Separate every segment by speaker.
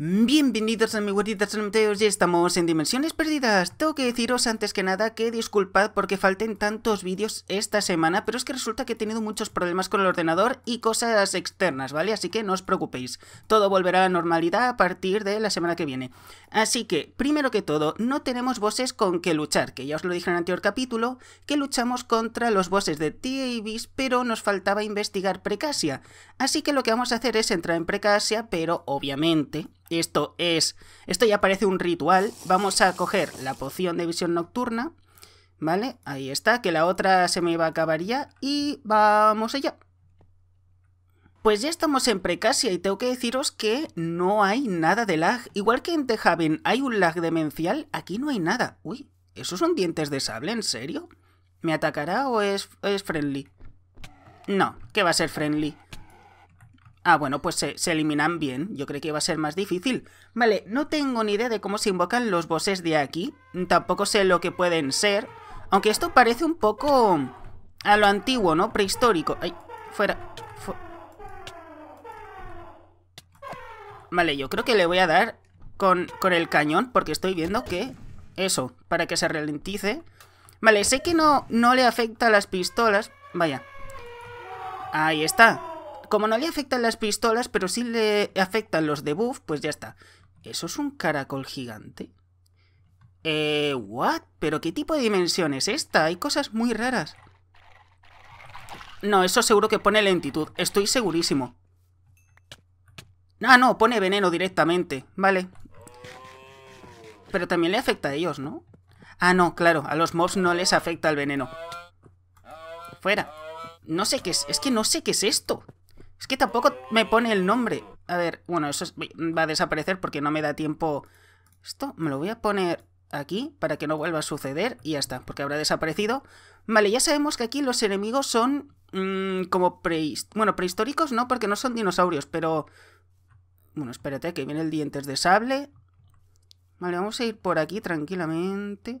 Speaker 1: Bienvenidos a mi guarida y estamos en Dimensiones Perdidas. Tengo que deciros antes que nada que disculpad porque falten tantos vídeos esta semana, pero es que resulta que he tenido muchos problemas con el ordenador y cosas externas, ¿vale? Así que no os preocupéis, todo volverá a normalidad a partir de la semana que viene. Así que, primero que todo, no tenemos bosses con que luchar, que ya os lo dije en el anterior capítulo, que luchamos contra los bosses de t pero nos faltaba investigar Precasia. Así que lo que vamos a hacer es entrar en Precasia, pero obviamente esto es... Esto ya parece un ritual. Vamos a coger la poción de visión nocturna. ¿Vale? Ahí está, que la otra se me iba a acabar ya. Y vamos allá. Pues ya estamos en Precasia y tengo que deciros que no hay nada de lag. Igual que en Haven hay un lag demencial, aquí no hay nada. Uy, ¿esos son dientes de sable? ¿En serio? ¿Me atacará o es, es friendly? No, que va a ser friendly. Ah, bueno, pues se, eliminan bien. Yo creo que va a ser más difícil. Vale, no tengo ni idea de cómo se invocan los bosses de aquí. Tampoco sé lo que pueden ser. Aunque esto parece un poco... A lo antiguo, ¿no? Prehistórico. Ay, fuera. vale, yo creo que le voy a dar con, el cañón. Porque estoy viendo que... Eso, para que se ralentice. Vale, sé que no, no le afecta a las pistolas. Vaya. Ahí está como no le afectan las pistolas, pero sí le afectan los debuff, pues ya está. ¿Eso es un caracol gigante? Eh, ¿what? ¿Pero qué tipo de dimensión es esta? Hay cosas muy raras. No, eso seguro que pone lentitud, estoy segurísimo. Ah, no, pone veneno directamente, vale. Pero también le afecta a ellos, ¿no? Ah, no, claro, a los mobs no les afecta el veneno. Fuera. No sé qué es, es que no sé qué es esto. Es que tampoco me pone el nombre. A ver, bueno, eso va a desaparecer porque no me da tiempo. Esto me lo voy a poner aquí para que no vuelva a suceder y ya está, porque habrá desaparecido. Vale, ya sabemos que aquí los enemigos son mm, como pre bueno, prehistóricos, no, porque no son dinosaurios, pero... Bueno, espérate, que viene el dientes de sable. Vale, vamos a ir por aquí tranquilamente.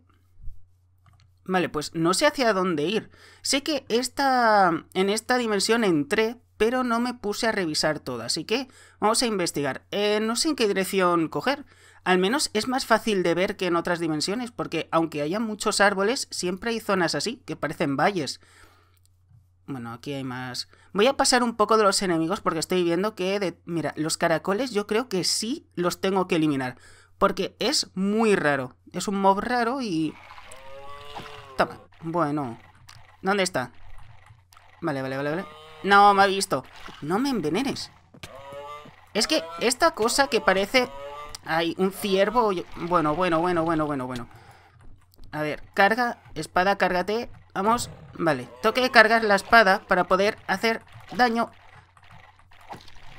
Speaker 1: Vale, pues no sé hacia dónde ir. Sé que esta, en esta dimensión entré pero no me puse a revisar todo, así que vamos a investigar. Eh, no sé en qué dirección coger. Al menos es más fácil de ver que en otras dimensiones, porque aunque haya muchos árboles, siempre hay zonas así, que parecen valles. Bueno, aquí hay más. Voy a pasar un poco de los enemigos porque estoy viendo que... Mira, los caracoles yo creo que sí los tengo que eliminar. Porque es muy raro. Es un mob raro y... Toma. Bueno. ¿Dónde está? Vale, vale, vale, vale. No, me ha visto. No me envenenes. Es que esta cosa que parece... Hay un ciervo... Bueno, bueno, bueno, bueno, bueno, bueno. A ver, carga, espada, cárgate. Vamos, vale. Toque cargar la espada para poder hacer daño.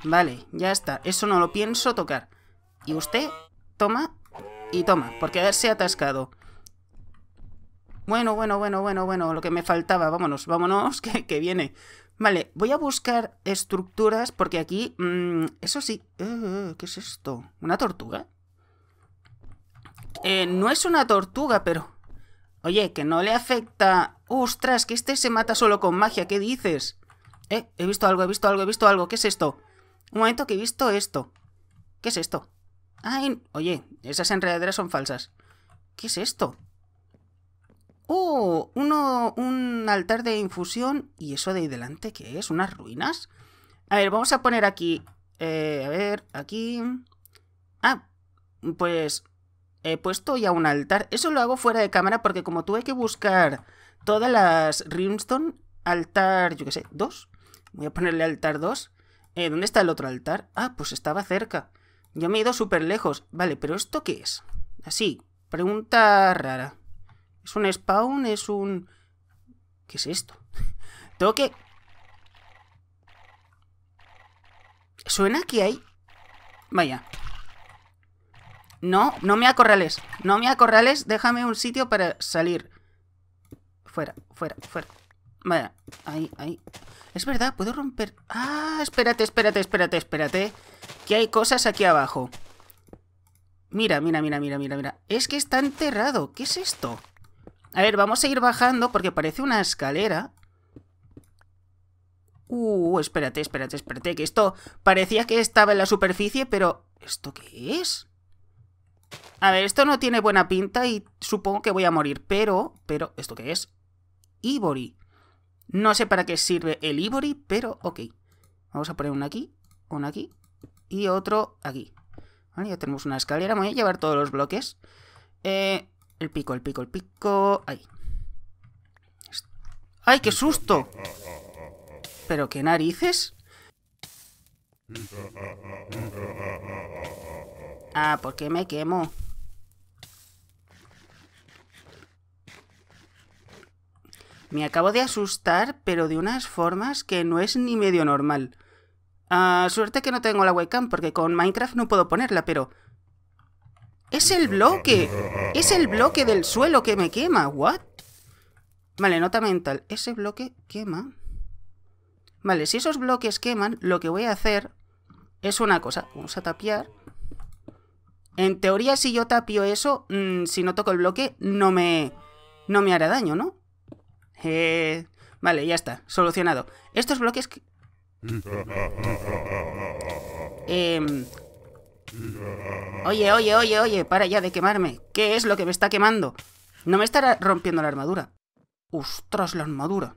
Speaker 1: Vale, ya está. Eso no lo pienso tocar. Y usted toma y toma, Porque se ha atascado. Bueno, bueno, bueno, bueno, bueno, lo que me faltaba. Vámonos, vámonos, que viene. Vale, voy a buscar estructuras porque aquí... Mm, eso sí... Eh, eh, ¿Qué es esto? ¿Una tortuga? Eh, no es una tortuga, pero... Oye, que no le afecta... ¡Ostras, que este se mata solo con magia! ¿Qué dices? he visto algo, he visto algo, he visto algo. ¿Qué es esto? Un momento que he visto esto. ¿Qué es esto? oye, esas enredaderas son falsas. ¿Qué es esto? ¡Oh! Uno, un altar de infusión. ¿Y eso de ahí delante qué es? ¿Unas ruinas? A ver, vamos a poner aquí. Eh, a ver, aquí. Ah, pues he puesto ya un altar. Eso lo hago fuera de cámara porque como tuve que buscar todas las Rimstone, altar, yo qué sé, dos. Voy a ponerle altar dos. Eh, ¿Dónde está el otro altar? Ah, pues estaba cerca. Yo me he ido súper lejos. Vale, pero ¿esto qué es? Así, pregunta rara. Es un spawn, es un... ¿Qué es esto? Tengo que... Suena que hay... Vaya. No, no me acorrales. No me acorrales. Déjame un sitio para salir. Fuera, fuera, fuera. Vaya, ahí, ahí. Es verdad, puedo romper... Ah, espérate, espérate, espérate, espérate. Que hay cosas aquí abajo. Mira, mira, mira, mira, mira, mira. Es que está enterrado. ¿Qué es esto? A ver, vamos a ir bajando porque parece una escalera. Uh, espérate, espérate, espérate, que esto parecía que estaba en la superficie, pero... ¿Esto qué es? A ver, esto no tiene buena pinta y supongo que voy a morir, pero... pero ¿Esto qué es? Ivory. No sé para qué sirve el Ivory, pero ok. Vamos a poner uno aquí, uno aquí y otro aquí. Vale, ya tenemos una escalera, voy a llevar todos los bloques. Eh, el pico, el pico, el pico. Ay, ¡Ay, qué susto! ¿Pero qué narices? Ah, ¿por qué me quemo? Me acabo de asustar, pero de unas formas que no es ni medio normal. Ah, suerte que no tengo la webcam, porque con Minecraft no puedo ponerla, pero... Es el bloque. Es el bloque del suelo que me quema. ¿What? Vale, nota mental. Ese bloque quema. Vale, si esos bloques queman, lo que voy a hacer es una cosa. Vamos a tapiar. En teoría, si yo tapio eso, mm, si no toco el bloque, no me, no me hará daño, ¿no? Eh, vale, ya está. Solucionado. Estos bloques... Eh, Oye, oye, oye, oye, para ya de quemarme. ¿Qué es lo que me está quemando? No me estará rompiendo la armadura. ¡Ostras, la armadura!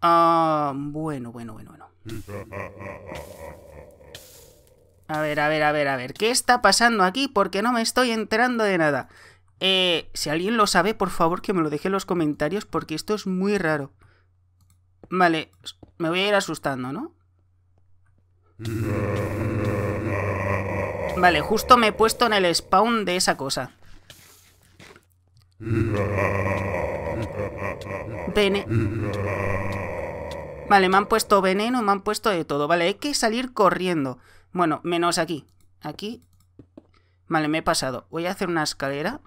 Speaker 1: Ah, bueno, bueno, bueno, bueno. A ver, a ver, a ver, a ver. ¿Qué está pasando aquí? Porque no me estoy enterando de nada. Eh, si alguien lo sabe, por favor que me lo deje en los comentarios porque esto es muy raro. Vale, me voy a ir asustando, ¿no? Vale, justo me he puesto en el spawn de esa cosa.
Speaker 2: Vene.
Speaker 1: Vale, me han puesto veneno, me han puesto de todo. Vale, hay que salir corriendo. Bueno, menos aquí. Aquí. Vale, me he pasado. Voy a hacer una escalera.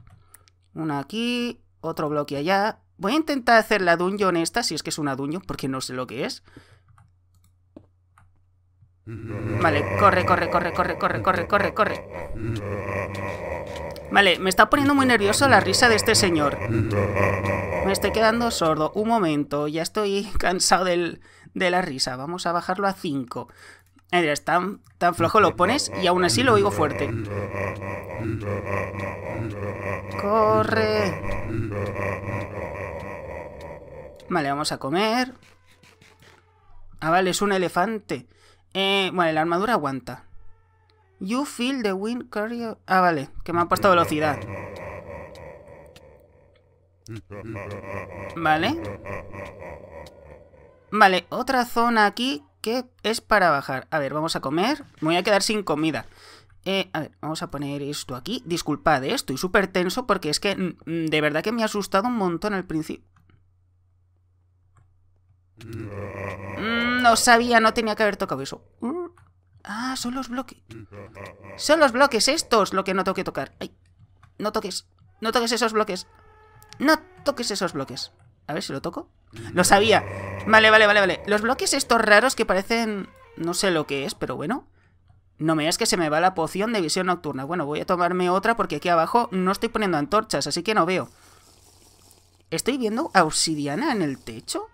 Speaker 1: Una aquí, otro bloque allá. Voy a intentar hacer la dungeon esta, si es que es una duño porque no sé lo que es. Vale, corre, corre, corre, corre, corre, corre, corre, corre. Vale, me está poniendo muy nervioso la risa de este señor.
Speaker 2: Me
Speaker 1: estoy quedando sordo. Un momento, ya estoy cansado de la risa. Vamos a bajarlo a 5. Eh, es tan, tan flojo lo pones y aún así lo oigo fuerte.
Speaker 2: Corre.
Speaker 1: Vale, vamos a comer. Ah, vale, es un elefante. Eh, la armadura aguanta. You feel the wind carry... Ah, vale, que me ha puesto velocidad. Vale. Vale, otra zona aquí que es para bajar. A ver, vamos a comer. Me voy a quedar sin comida. Eh, a ver, vamos a poner esto aquí. Disculpad, eh, estoy súper tenso porque es que de verdad que me ha asustado un montón al principio.
Speaker 2: Mm.
Speaker 1: No sabía, no tenía que haber tocado eso. Mm. Ah, son los bloques. Son los bloques estos lo que no tengo que tocar. no toques. No toques esos bloques. No toques esos bloques. A ver si lo toco. Lo sabía. Vale, vale, vale, vale. Los bloques estos raros que parecen... No sé lo que es, pero bueno. No me es que se me va la poción de visión nocturna. Bueno, voy a tomarme otra porque aquí abajo no estoy poniendo antorchas, así que no veo. ¿Estoy viendo a obsidiana en el techo?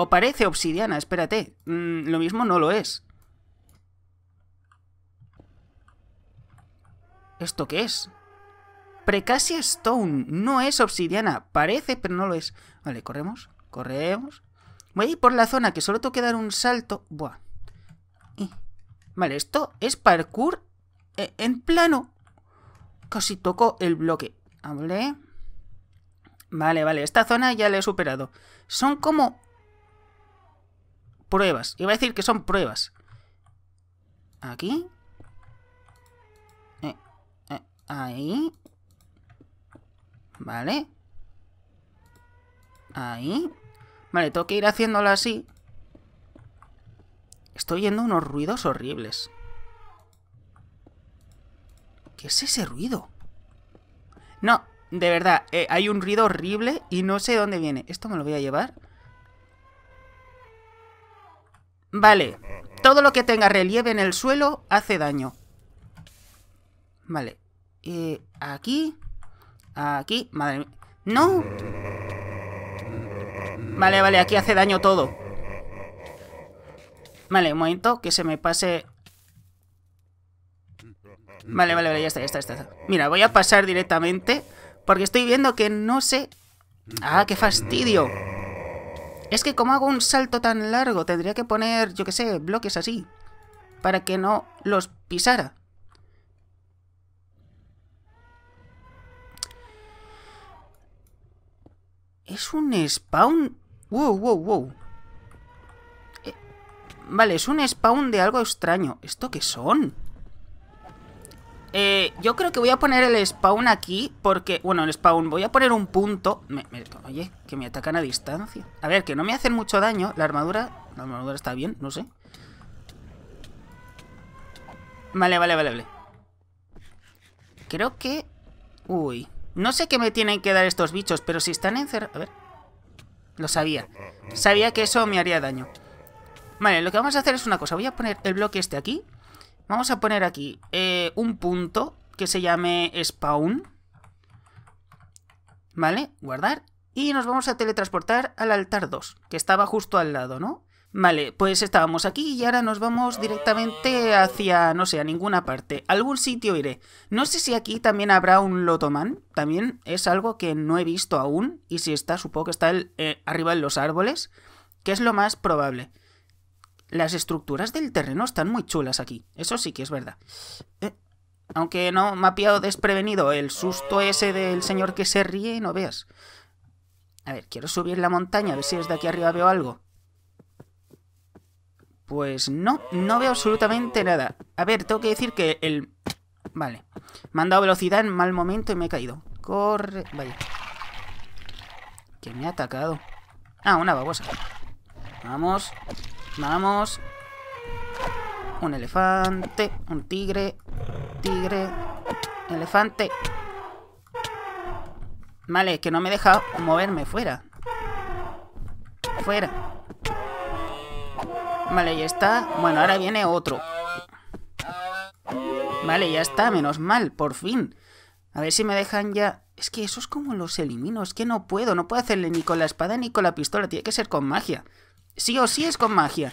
Speaker 1: O parece obsidiana, espérate. Mm, lo mismo no lo es. ¿Esto qué es? Precasia Stone. No es obsidiana. Parece, pero no lo es. Vale, corremos. Corremos. Voy a ir por la zona, que solo tengo que dar un salto. Buah. Vale, esto es parkour e, en plano. Casi toco el bloque. Vale, vale. Esta zona ya la he superado. Son como pruebas. Iba a decir que son pruebas. Aquí. Eh, eh, ahí. Vale. Ahí. Vale, tengo que ir haciéndolo así. Estoy oyendo unos ruidos horribles. ¿Qué es ese ruido? No, de verdad, eh, hay un ruido horrible y no sé dónde viene. Esto me lo voy a llevar. Vale. Todo lo que tenga relieve en el suelo hace daño. Vale. aquí. Aquí. Madre mía. ¡No! Vale, vale, aquí hace daño todo. Vale, un momento, que se me pase... Vale, vale, vale, ya está, ya está, ya está. Mira, voy a pasar directamente, porque estoy viendo que no sé... ¡Ah, qué fastidio! Es que como hago un salto tan largo, tendría que poner, yo qué sé, bloques así. Para que no los pisara. ¿Es un spawn? Wow, wow, wow. Eh, vale, es un spawn de algo extraño. ¿Esto qué son? Eh, yo creo que voy a poner el spawn aquí porque... Bueno, el spawn. Voy a poner un punto... oye, que me atacan a distancia. A ver, que no me hacen mucho daño. La armadura... La armadura está bien, no sé. Vale, vale, vale, vale. Creo que... Uy. No sé qué me tienen que dar estos bichos, pero si están encerrados... A ver. Lo sabía. Sabía que eso me haría daño. Vale, lo que vamos a hacer es una cosa. Voy a poner el bloque este aquí... Vamos a poner aquí eh, un punto que se llame spawn. ¿Vale? Guardar. Y nos vamos a teletransportar al altar 2, que estaba justo al lado, ¿no? Vale, pues estábamos aquí y ahora nos vamos directamente hacia, no sé, a ninguna parte. Algún sitio iré. No sé si aquí también habrá un Lotoman, También es algo que no he visto aún. Y si está, supongo que está eh, arriba en los árboles. Que es lo más probable. Las estructuras del terreno están muy chulas aquí. Eso sí que es verdad. Eh, aunque no, me ha pillado desprevenido el susto ese del señor que se ríe, no veas. A ver, quiero subir la montaña, a ver si desde aquí arriba veo algo. Pues no, no veo absolutamente nada. A ver, tengo que decir que el... Vale. Me han dado velocidad en mal momento y me he caído. Corre... Vale Que me ha atacado. Ah, una babosa. Vamos. Vamos, Un elefante. Un tigre. Tigre. Elefante. Vale, que no me deja moverme. Fuera. Fuera. Vale, ya está. Bueno, ahora viene otro. Vale, ya está. Menos mal. Por fin. A ver si me dejan ya... Es que eso es como los elimino. Es que no puedo. No puedo hacerle ni con la espada ni con la pistola. Tiene que ser con magia. Sí o sí es con magia.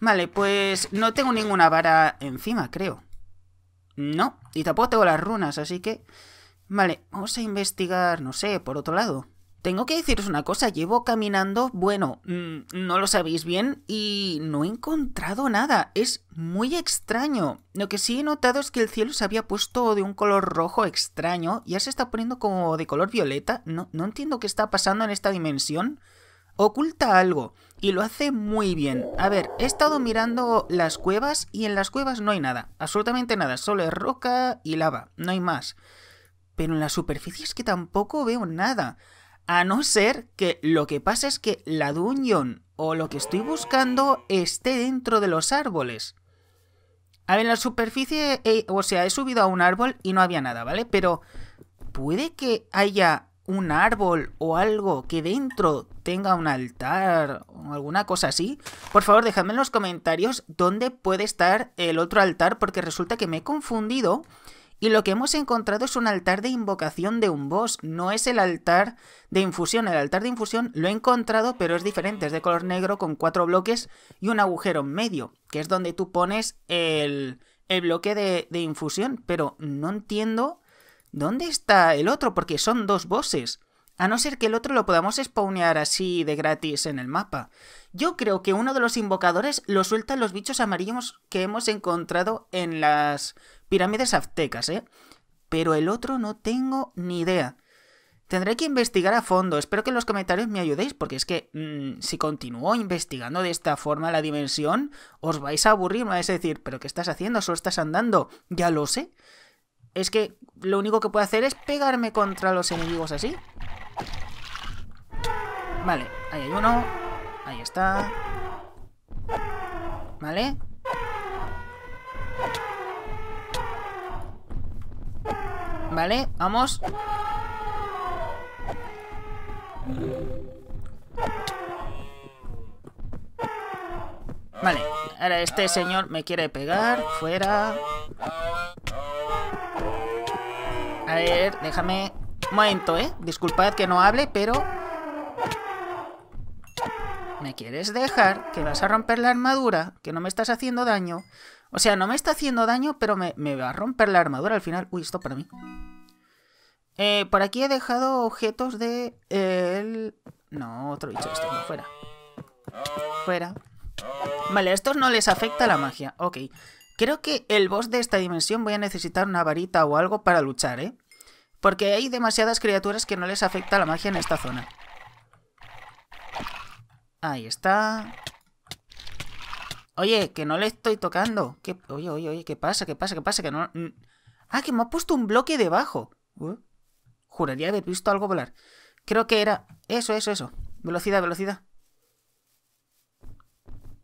Speaker 1: Vale, pues no tengo ninguna vara encima, creo. No, y tampoco tengo las runas, así que... Vale, vamos a investigar, no sé, por otro lado. Tengo que deciros una cosa, llevo caminando, bueno, mm, no lo sabéis bien, y no he encontrado nada. Es muy extraño. Lo que sí he notado es que el cielo se había puesto de un color rojo extraño, ya se está poniendo como de color violeta. No, no entiendo qué está pasando en esta dimensión. Oculta algo y lo hace muy bien. A ver, he estado mirando las cuevas y en las cuevas no hay nada, absolutamente nada, solo es roca y lava, no hay más. Pero en la superficie es que tampoco veo nada. A no ser que lo que pasa es que la dungeon o lo que estoy buscando esté dentro de los árboles. A ver, en la superficie, eh, o sea, he subido a un árbol y no había nada, ¿vale? Pero puede que haya un árbol o algo que dentro tenga un altar o alguna cosa así, por favor dejadme en los comentarios dónde puede estar el otro altar porque resulta que me he confundido y lo que hemos encontrado es un altar de invocación de un boss, no es el altar de infusión. El altar de infusión lo he encontrado, pero es diferente, es de color negro con cuatro bloques y un agujero en medio, que es donde tú pones el, bloque de, de infusión, pero no entiendo ¿Dónde está el otro? Porque son dos voces. A no ser que el otro lo podamos spawnear así de gratis en el mapa. Yo creo que uno de los invocadores lo sueltan los bichos amarillos que hemos encontrado en las pirámides aztecas, ¿eh? Pero el otro no tengo ni idea. Tendré que investigar a fondo. Espero que en los comentarios me ayudéis, porque es que mm, si continúo investigando de esta forma la dimensión, os vais a aburrir, me vais a decir, ¿pero qué estás haciendo? Solo estás andando. Ya lo sé. Es que lo único que puedo hacer es pegarme contra los enemigos así. Vale, ahí hay uno. Ahí está. Vale. Vale, vamos. Vale, ahora este señor me quiere pegar. Fuera. A ver, déjame... Un momento, ¿eh? Disculpad que no hable, pero... ¿Me quieres dejar? ¿Que vas a romper la armadura? ¿Que no me estás haciendo daño? O sea, no me está haciendo daño, pero me, va a romper la armadura al final. Uy, esto para mí. Eh, por aquí he dejado objetos de... el... No, otro bicho esto no, fuera. Fuera. Vale, a estos no les afecta la magia. Ok. Creo que el boss de esta dimensión voy a necesitar una varita o algo para luchar, ¿eh? Porque hay demasiadas criaturas que no les afecta la magia en esta zona. Ahí está. Oye, que no le estoy tocando. Oye, oye, oye, ¿qué pasa? ¿Qué pasa? ¿Qué pasa? Que no... Ah, que me ha puesto un bloque debajo. Juraría haber visto algo volar. Creo que era... Eso, eso, eso. Velocidad, velocidad.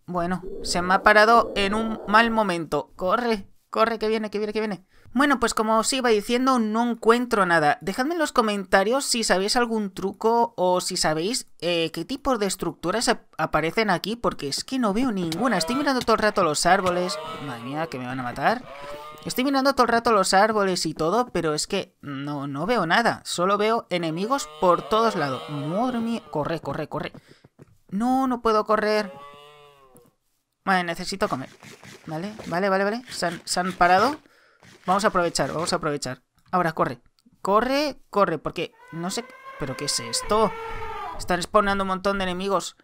Speaker 1: Bueno, se me ha parado en un mal momento. Corre, corre, que viene, que viene, que viene. Bueno, pues como os iba diciendo, no encuentro nada. Dejadme en los comentarios si sabéis algún truco o si sabéis eh, qué tipo de estructuras aparecen aquí, porque es que no veo ninguna. Estoy mirando todo el rato los árboles. Madre mía, que me van a matar. Estoy mirando todo el rato los árboles y todo, pero es que no, no veo nada. Solo veo enemigos por todos lados. Madre mía. Corre, corre, corre. No, no puedo correr. Vale, necesito comer. Vale, vale, vale, vale. se han parado. Vamos a aprovechar, vamos a aprovechar. Ahora, corre. Corre, corre, porque no sé... ¿Pero qué es esto? Están spawneando un montón de enemigos.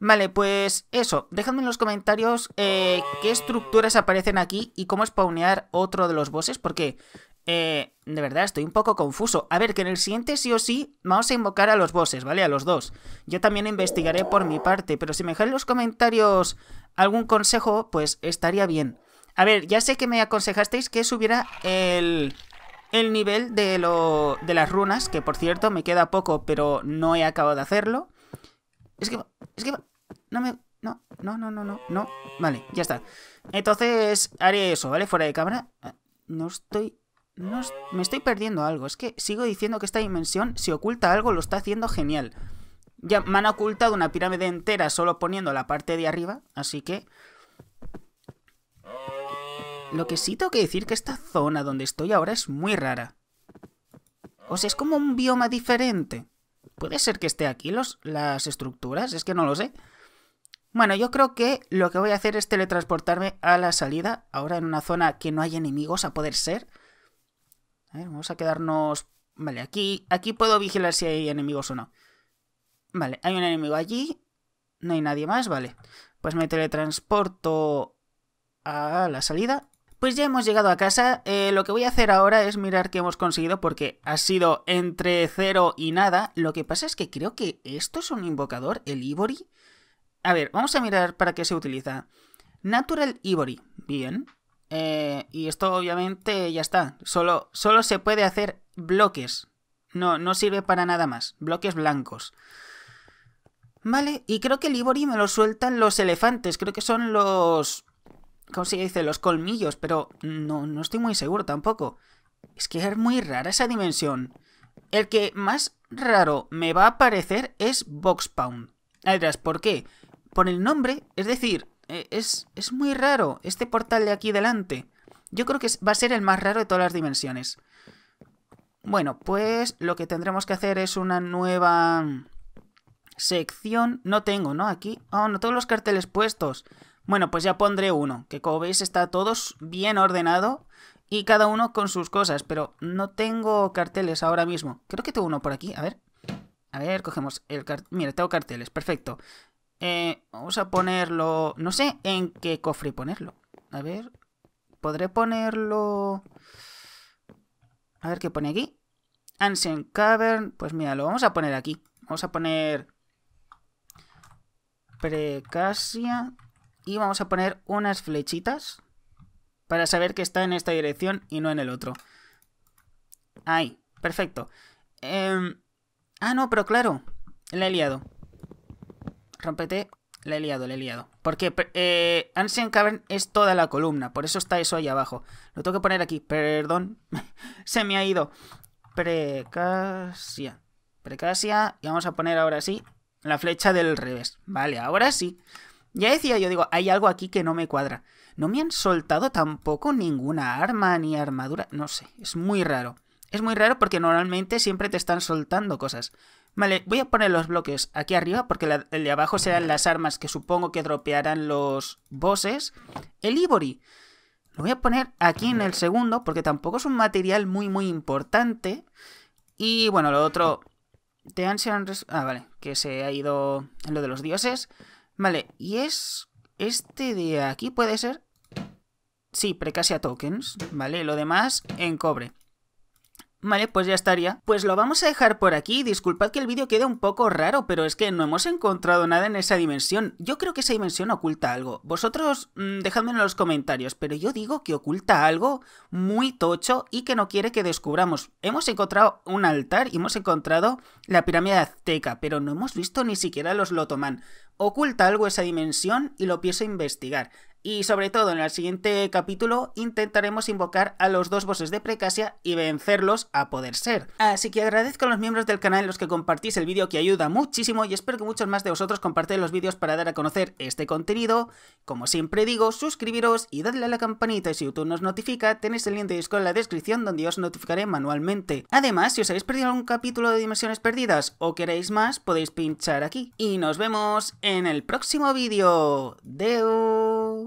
Speaker 1: Vale, pues eso. Déjame en los comentarios eh, qué estructuras aparecen aquí y cómo spawnear otro de los bosses, porque eh, de verdad estoy un poco confuso. A ver, que en el siguiente sí o sí vamos a invocar a los bosses, ¿vale? A los dos. Yo también investigaré por mi parte, pero si me dejan en los comentarios algún consejo, pues estaría bien. A ver, ya sé que me aconsejasteis que subiera el, el nivel de, lo, de las runas, que por cierto me queda poco, pero no he acabado de hacerlo. Es que... Es que... No me... No, no, no, no, no, Vale, ya está. Entonces haré eso, ¿vale? Fuera de cámara. No estoy... No, me estoy perdiendo algo. Es que sigo diciendo que esta dimensión, si oculta algo, lo está haciendo genial. Ya me han ocultado una pirámide entera solo poniendo la parte de arriba, así que... Lo que sí tengo que decir que esta zona donde estoy ahora es muy rara. O sea, es como un bioma diferente. Puede ser que esté aquí los, las estructuras, es que no lo sé. Bueno, yo creo que lo que voy a hacer es teletransportarme a la salida, ahora en una zona que no hay enemigos a poder ser. A ver, vamos a quedarnos... Vale, aquí, aquí puedo vigilar si hay enemigos o no. Vale, hay un enemigo allí, no hay nadie más, vale. Pues me teletransporto a la salida pues ya hemos llegado a casa, eh, lo que voy a hacer ahora es mirar qué hemos conseguido porque ha sido entre cero y nada. Lo que pasa es que creo que esto es un invocador, el Ivory. A ver, vamos a mirar para qué se utiliza. Natural Ivory, bien. Eh, y esto obviamente ya está, solo, solo se puede hacer bloques. No, no sirve para nada más, bloques blancos. Vale, y creo que el Ivory me lo sueltan los elefantes, creo que son los ¿Cómo se dice? Los colmillos, pero no, estoy muy seguro tampoco. Es que es muy rara esa dimensión. El que más raro me va a parecer es Box Pound. ¿por qué? Por el nombre, es decir, e, es, es muy raro este portal de aquí delante. Yo creo que va a ser el más raro de todas las dimensiones. Bueno, pues lo que tendremos que hacer es una nueva sección. No tengo, ¿no? Aquí. Oh, no, todos los carteles puestos. Bueno, pues ya pondré uno, que como veis está todos bien ordenado y cada uno con sus cosas, pero no tengo carteles ahora mismo. Creo que tengo uno por aquí, a ver. A ver, cogemos el cartel. Mira, tengo carteles, perfecto. Eh, vamos a ponerlo... No sé en qué cofre ponerlo. A ver, podré ponerlo... A ver qué pone aquí. Ancient Cavern. Pues mira, lo vamos a poner aquí. Vamos a poner... Precasia y vamos a poner unas flechitas para saber que está en esta dirección y no en el otro. Ahí, perfecto. Em, ah, no, pero claro, le he liado. Rompete, la he liado, le he liado. Porque eh, Ancient Cavern es toda la columna, por eso está eso ahí abajo. Lo tengo que poner aquí, perdón, se me ha ido. Precasia, precasia, y vamos a poner ahora sí la flecha del revés. Vale, ahora sí. Ya decía yo, digo, hay algo aquí que no me cuadra. No me han soltado tampoco ninguna arma ni armadura. No sé, es muy raro. Es muy raro porque normalmente siempre te están soltando cosas. Vale, voy a poner los bloques aquí arriba porque el de abajo serán las armas que supongo que dropearán los bosses. El Ivory. Lo voy a poner aquí en el segundo porque tampoco es un material muy muy importante. Y bueno, lo otro... Ah, vale, que se ha ido lo de los dioses. Vale, y es este de aquí, ¿puede ser? Sí, precasia tokens, ¿vale? Lo demás en cobre. Vale, pues ya estaría. Pues lo vamos a dejar por aquí. Disculpad que el vídeo quede un poco raro, pero es que no hemos encontrado nada en esa dimensión. Yo creo que esa dimensión oculta algo. Vosotros, mm, dejadme en los comentarios, pero yo digo que oculta algo muy tocho y que no quiere que descubramos. Hemos encontrado un altar y hemos encontrado la pirámide azteca, pero no hemos visto ni siquiera los Lotoman. Oculta algo esa dimensión y lo pienso investigar. Y sobre todo en el siguiente capítulo intentaremos invocar a los dos bosses de Precasia y vencerlos a poder ser. Así que agradezco a los miembros del canal los que compartís el vídeo que ayuda muchísimo y espero que muchos más de vosotros compartáis los vídeos para dar a conocer este contenido. Como siempre digo, suscribiros y dadle a la campanita y si YouTube nos notifica tenéis el link de Discord en la descripción donde os notificaré manualmente. Además, si os habéis perdido algún capítulo de Dimensiones Perdidas o queréis más podéis pinchar aquí. Y nos vemos en el próximo vídeo. Deu.